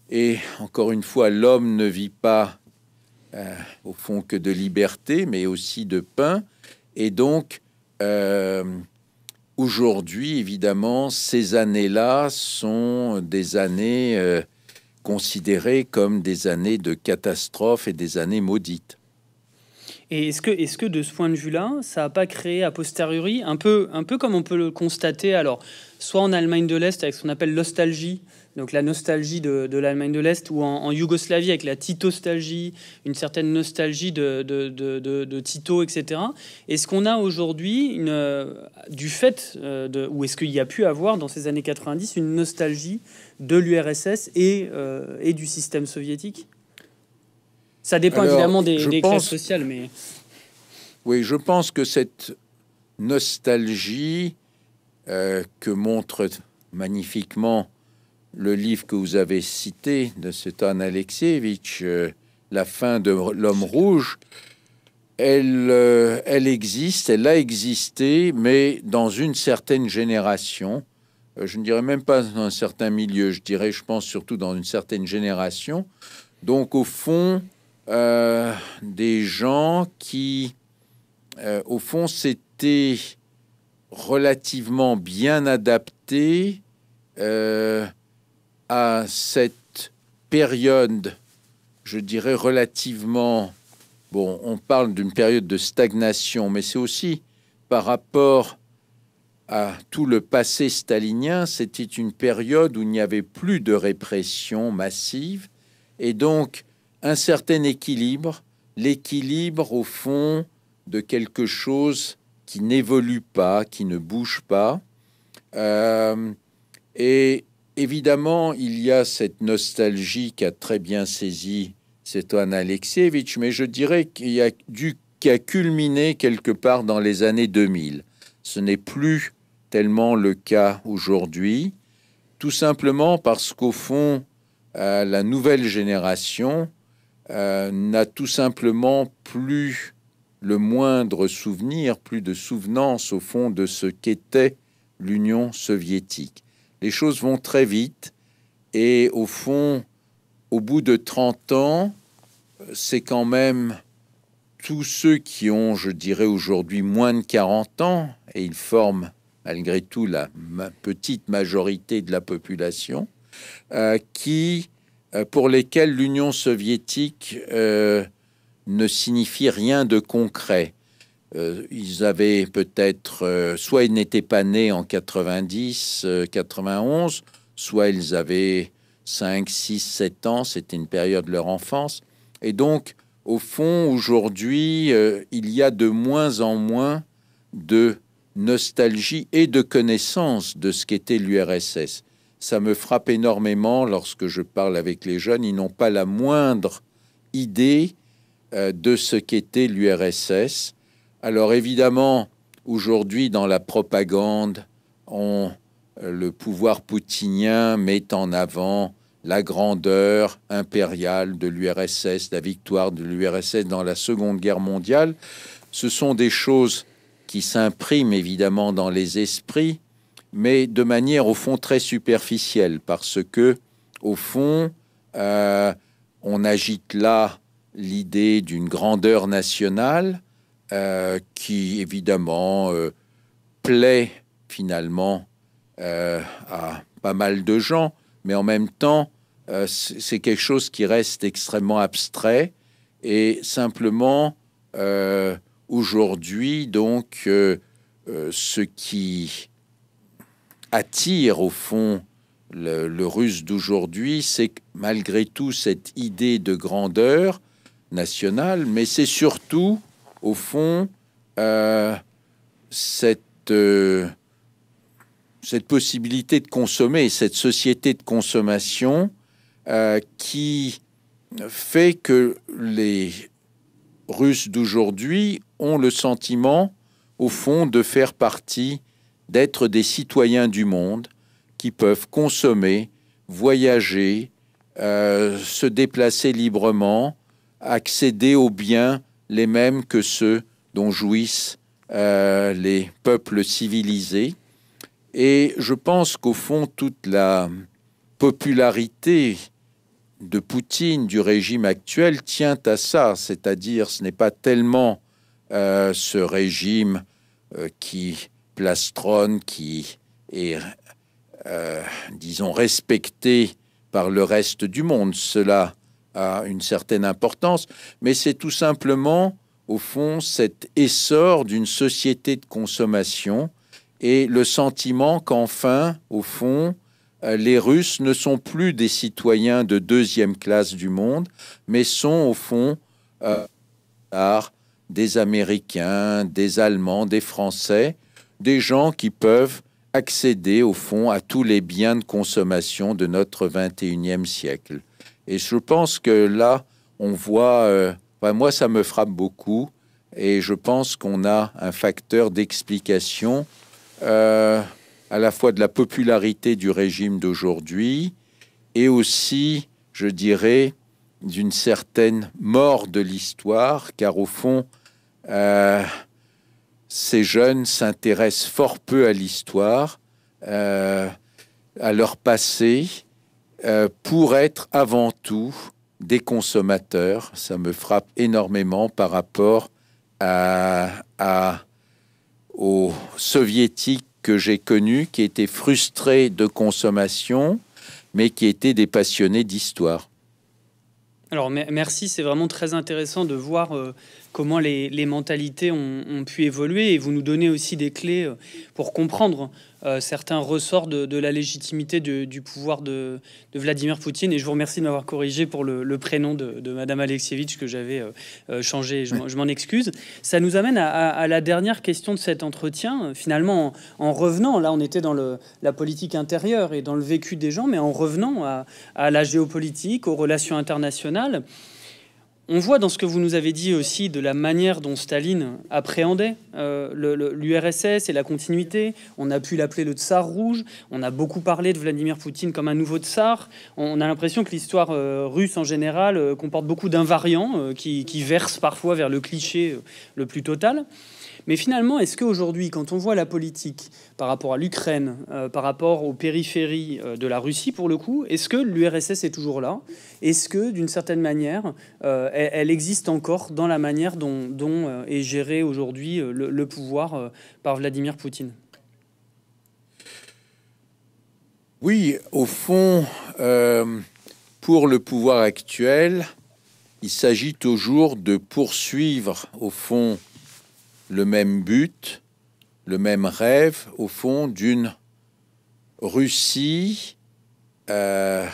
Et encore une fois, l'homme ne vit pas euh, au fond que de liberté, mais aussi de pain. Et donc, euh, Aujourd'hui, évidemment, ces années-là sont des années euh, considérées comme des années de catastrophe et des années maudites. Et est-ce que, est que de ce point de vue-là, ça n'a pas créé a posteriori, un peu, un peu comme on peut le constater, alors, soit en Allemagne de l'Est avec ce qu'on appelle l'ostalgie, donc la nostalgie de, l'Allemagne de l'Est, ou en, Yougoslavie avec la titostalgie, une certaine nostalgie de, de, Tito, etc. Est-ce qu'on a aujourd'hui, euh, du fait, euh, de, ou est-ce qu'il y a pu avoir dans ces années 90 une nostalgie de l'URSS et, euh, et, du système soviétique Ça dépend évidemment des, classes sociales, mais... Oui, je pense que cette nostalgie que montre magnifiquement le livre que vous avez cité de cet Alexievitch, euh, La fin de l'homme rouge, elle, euh, elle existe, elle a existé, mais dans une certaine génération. Euh, je ne dirais même pas dans un certain milieu, je dirais, je pense surtout dans une certaine génération. Donc, au fond, des gens qui, au fond, c'était relativement bien adaptés à cette période, je dirais relativement, bon, on parle d'une période de stagnation, mais c'est aussi par rapport à tout le passé stalinien, c'était une période où il n'y avait plus de répression massive, et donc un certain équilibre, l'équilibre au fond de quelque chose qui n'évolue pas, qui ne bouge pas. Euh, et évidemment, il y a cette nostalgie qu'a très bien saisi Stéphane Alexievitch, mais je dirais qu'il y a du qui culminé quelque part dans les années 2000. Ce n'est plus tellement le cas aujourd'hui, tout simplement parce qu'au fond, euh, la nouvelle génération euh, n'a tout simplement plus le moindre souvenir, plus de souvenance au fond de ce qu'était l'Union soviétique les choses vont très vite. Et au fond, au bout de 30 ans, c'est quand même tous ceux qui ont, je dirais aujourd'hui, moins de 40 ans, et ils forment malgré tout la petite majorité de la population, euh, qui, euh, pour lesquels l'Union soviétique euh, ne signifie rien de concret. Euh, ils avaient peut-être, euh, soit ils n'étaient pas nés en 90, 91, euh, soit ils avaient 5, 6, 7 ans, c'était une période de leur enfance. Et donc, au fond, aujourd'hui, il y a de moins en moins de nostalgie et de connaissance de ce qu'était l'URSS. Ça me frappe énormément lorsque je parle avec les jeunes, ils n'ont pas la moindre idée de ce qu'était l'URSS alors évidemment, aujourd'hui, dans la propagande, le pouvoir poutinien met en avant la grandeur impériale de l'URSS, la victoire de l'URSS dans la Seconde Guerre mondiale. Ce sont des choses qui s'impriment évidemment dans les esprits, mais de manière au fond très superficielle, parce que au fond, euh, on agite là l'idée d'une grandeur nationale euh, qui évidemment euh, plaît finalement euh, à pas mal de gens, mais en même temps, c'est quelque chose qui reste extrêmement abstrait et simplement aujourd'hui, donc, ce qui attire au fond le, russe d'aujourd'hui, c'est malgré tout cette idée de grandeur nationale, mais c'est surtout au fond, euh, cette, euh, cette possibilité de consommer, cette société de consommation euh, qui fait que les Russes d'aujourd'hui ont le sentiment, au fond, de faire partie, d'être des citoyens du monde qui peuvent consommer, voyager, se déplacer librement, accéder aux biens les mêmes que ceux dont jouissent euh, les peuples civilisés. Et je pense qu'au fond, toute la popularité de Poutine, du régime actuel, tient à ça, c'est-à-dire ce n'est pas tellement euh, ce régime euh, qui plastronne, qui est, disons, respecté par le reste du monde. Cela une certaine importance, mais c'est tout simplement, au fond, cet essor d'une société de consommation et le sentiment qu'enfin, au fond, euh, les Russes ne sont plus des citoyens de deuxième classe du monde, mais sont au fond euh, des Américains, des Allemands, des Français, des gens qui peuvent accéder au fond à tous les biens de consommation de notre 21e siècle. Et je pense que là, on voit, euh, moi, ça me frappe beaucoup, et je pense qu'on a un facteur d'explication euh, à la fois de la popularité du régime d'aujourd'hui, et aussi, je dirais, d'une certaine mort de l'histoire, car au fond, euh, ces jeunes s'intéressent fort peu à l'histoire, à leur passé, euh, pour être avant tout des consommateurs. Ça me frappe énormément par rapport à, aux soviétiques que j'ai connus qui étaient frustrés de consommation, mais qui étaient des passionnés d'histoire. Alors merci, c'est vraiment très intéressant de voir euh, comment les, mentalités ont, pu évoluer et vous nous donnez aussi des clés euh, pour comprendre euh, certains ressorts de, la légitimité du, pouvoir de, Vladimir Poutine. Et je vous remercie de m'avoir corrigé pour le, prénom de, Madame Alexievitch que j'avais euh, changé. Je, m'en excuse. Ça nous amène à, la dernière question de cet entretien. Finalement, en, revenant, là, on était dans la politique intérieure et dans le vécu des gens, mais en revenant à la géopolitique, aux relations internationales. On voit dans ce que vous nous avez dit aussi de la manière dont Staline appréhendait euh, l'URSS et la continuité. On a pu l'appeler le tsar rouge. On a beaucoup parlé de Vladimir Poutine comme un nouveau tsar. On, a l'impression que l'histoire euh, russe en général euh, comporte beaucoup d'invariants qui versent parfois vers le cliché le plus total. Mais finalement, est-ce qu'aujourd'hui, quand on voit la politique par rapport à l'Ukraine, euh, par rapport aux périphéries euh, de la Russie, pour le coup, est-ce que l'URSS est toujours là Est-ce que, d'une certaine manière, euh, elle, existe encore dans la manière dont, est géré aujourd'hui le, pouvoir par Vladimir Poutine Oui, au fond, pour le pouvoir actuel, il s'agit toujours de poursuivre, au fond, le même but, le même rêve, au fond, d'une Russie euh,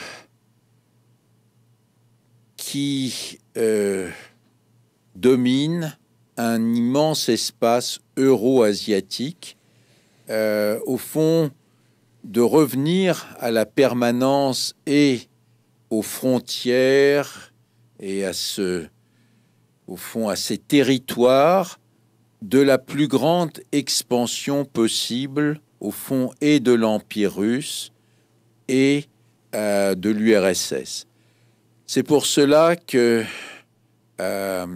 qui euh, domine un immense espace euro-asiatique, euh, au fond, de revenir à la permanence et aux frontières et à au fond, à ces territoires de la plus grande expansion possible, au fond, et de l'Empire russe et euh, de l'URSS. C'est pour cela que euh,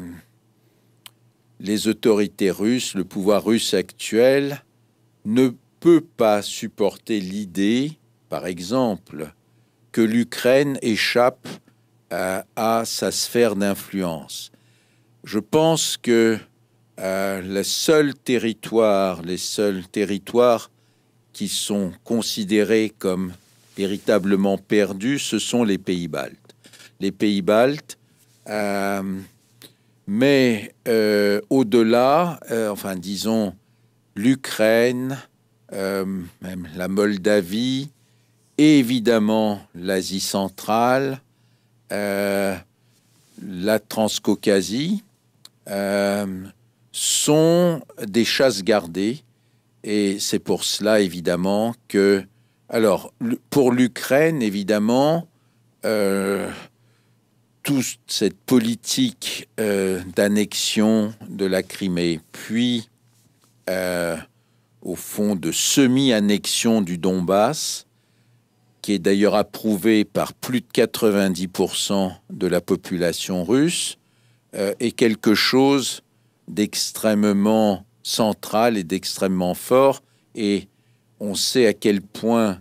les autorités russes, le pouvoir russe actuel, ne peut pas supporter l'idée, par exemple, que l'Ukraine échappe euh, à sa sphère d'influence. Je pense que euh, les seuls territoires, les seuls territoires qui sont considérés comme véritablement perdus, ce sont les pays baltes. Les pays baltes, euh, mais euh, au-delà, enfin disons l'Ukraine, même la Moldavie, et évidemment l'Asie centrale, la Transcaucasie, sont des chasses gardées. Et c'est pour cela, évidemment, que... Alors, pour l'Ukraine, évidemment, euh, toute cette politique euh, d'annexion de la Crimée, puis, euh, au fond, de semi-annexion du Donbass, qui est d'ailleurs approuvée par plus de 90% de la population russe, est quelque chose d'extrêmement central et d'extrêmement fort. Et on sait à quel point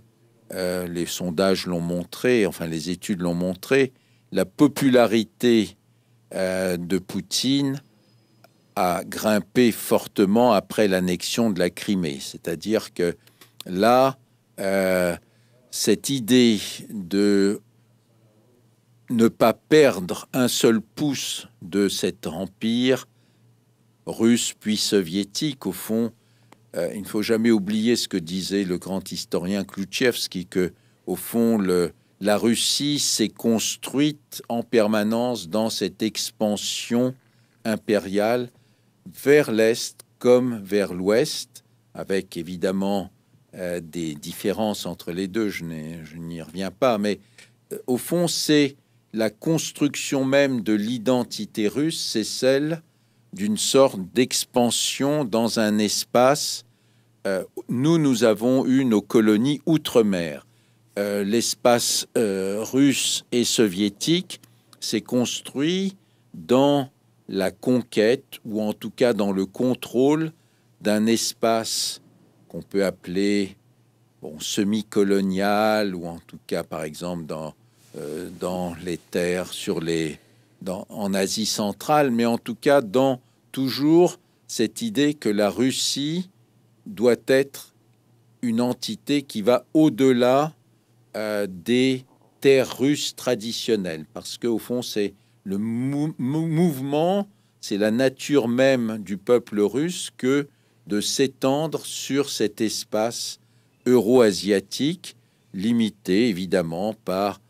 euh, les sondages l'ont montré, enfin les études l'ont montré, la popularité euh, de Poutine a grimpé fortement après l'annexion de la Crimée. C'est-à-dire que là, euh, cette idée de ne pas perdre un seul pouce de cet empire russe puis soviétique. Au fond, euh, il ne faut jamais oublier ce que disait le grand historien Klutchevski que au fond, la Russie s'est construite en permanence dans cette expansion impériale vers l'Est comme vers l'Ouest, avec évidemment euh, des différences entre les deux, je n'y reviens pas, mais euh, au fond, c'est la construction même de l'identité russe, c'est celle d'une sorte d'expansion dans un espace. Euh, nous, nous avons eu nos colonies outre-mer. Euh, l'espace euh, russe et soviétique s'est construit dans la conquête, ou en tout cas dans le contrôle d'un espace qu'on peut appeler bon, semi-colonial, ou en tout cas, par exemple, dans, dans les terres sur les, en Asie centrale, mais en tout cas dans toujours cette idée que la Russie doit être une entité qui va au-delà euh, des terres russes traditionnelles, parce qu'au fond, c'est le mouvement, c'est la nature même du peuple russe que de s'étendre sur cet espace euro-asiatique, limité évidemment par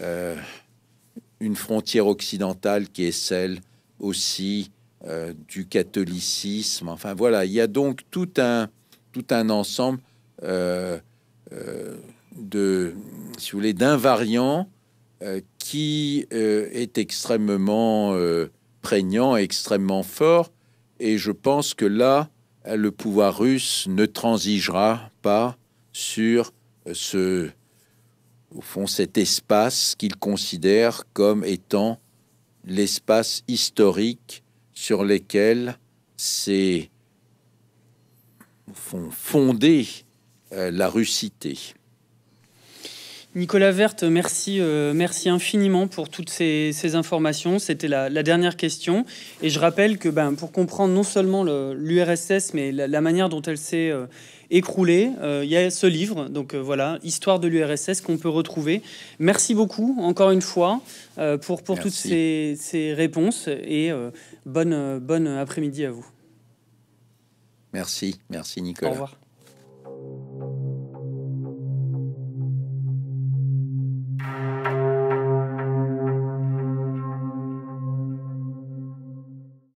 euh, une frontière occidentale qui est celle aussi euh, du catholicisme. Enfin voilà, il y a donc tout un, tout un ensemble euh, euh, de, si vous voulez, d'invariants qui est extrêmement prégnant, extrêmement fort. Et je pense que là, le pouvoir russe ne transigera pas sur ce, au fond, cet espace qu'il considère comme étant l'espace historique sur lequel s'est fondée euh, la Russité. Nicolas Verte, merci, euh, merci infiniment pour toutes ces, informations. C'était la, dernière question. Et je rappelle que ben, pour comprendre non seulement l'URSS, mais la, manière dont elle s'est... Euh, écroulé. Euh, il y a ce livre, donc euh, voilà, Histoire de l'URSS qu'on peut retrouver. Merci beaucoup, encore une fois, euh, pour, pour toutes ces, réponses et bonne, bonne après-midi à vous. Merci, merci Nicolas. Au revoir.